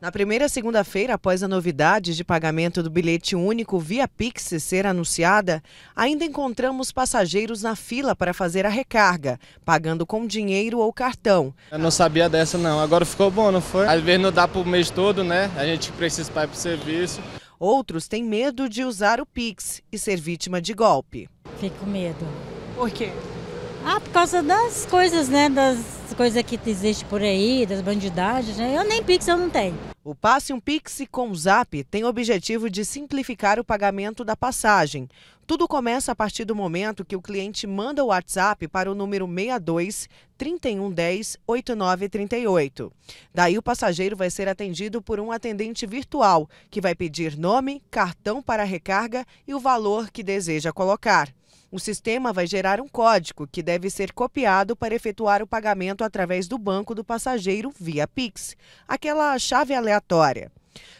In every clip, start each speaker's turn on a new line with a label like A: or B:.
A: Na primeira segunda-feira, após a novidade de pagamento do bilhete único via Pix ser anunciada, ainda encontramos passageiros na fila para fazer a recarga, pagando
B: com dinheiro ou cartão. Eu não sabia dessa não, agora ficou bom, não foi? Às vezes não dá para o mês todo, né? A gente precisa para o serviço. Outros têm medo de usar o Pix e ser vítima de golpe. Fico com medo. Por quê? Ah, por causa das coisas, né? Das coisas que existem por aí, das bandidagens, né? Eu nem Pix eu não tenho.
A: O Passe um Pix com o Zap tem o objetivo de simplificar o pagamento da passagem. Tudo começa a partir do momento que o cliente manda o WhatsApp para o número 62 3110 8938. Daí o passageiro vai ser atendido por um atendente virtual, que vai pedir nome, cartão para recarga e o valor que deseja colocar. O sistema vai gerar um código que deve ser copiado para efetuar o pagamento através do banco do passageiro via Pix, aquela chave aleatória.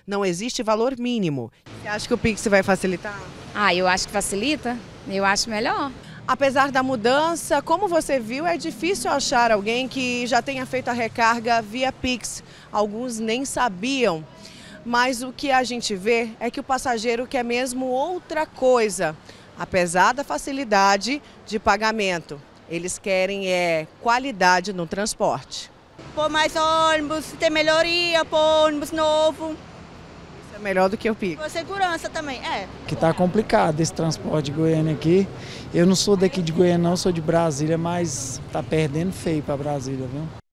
A: Não existe valor mínimo. Você acha que o Pix vai facilitar? Ah, eu acho que facilita. Eu acho melhor. Apesar da mudança, como você viu, é difícil achar alguém que já tenha feito a recarga via Pix. Alguns nem sabiam. Mas o que a gente vê é que o passageiro quer mesmo outra coisa apesar da facilidade de pagamento. Eles querem é qualidade no transporte. Por mais ônibus, ter melhoria, por ônibus novo. Isso é melhor do que o pico. Por segurança também, é.
B: Que tá complicado esse transporte de Goiânia aqui. Eu não sou daqui de Goiânia, não, sou de Brasília, mas tá perdendo feio para Brasília, viu?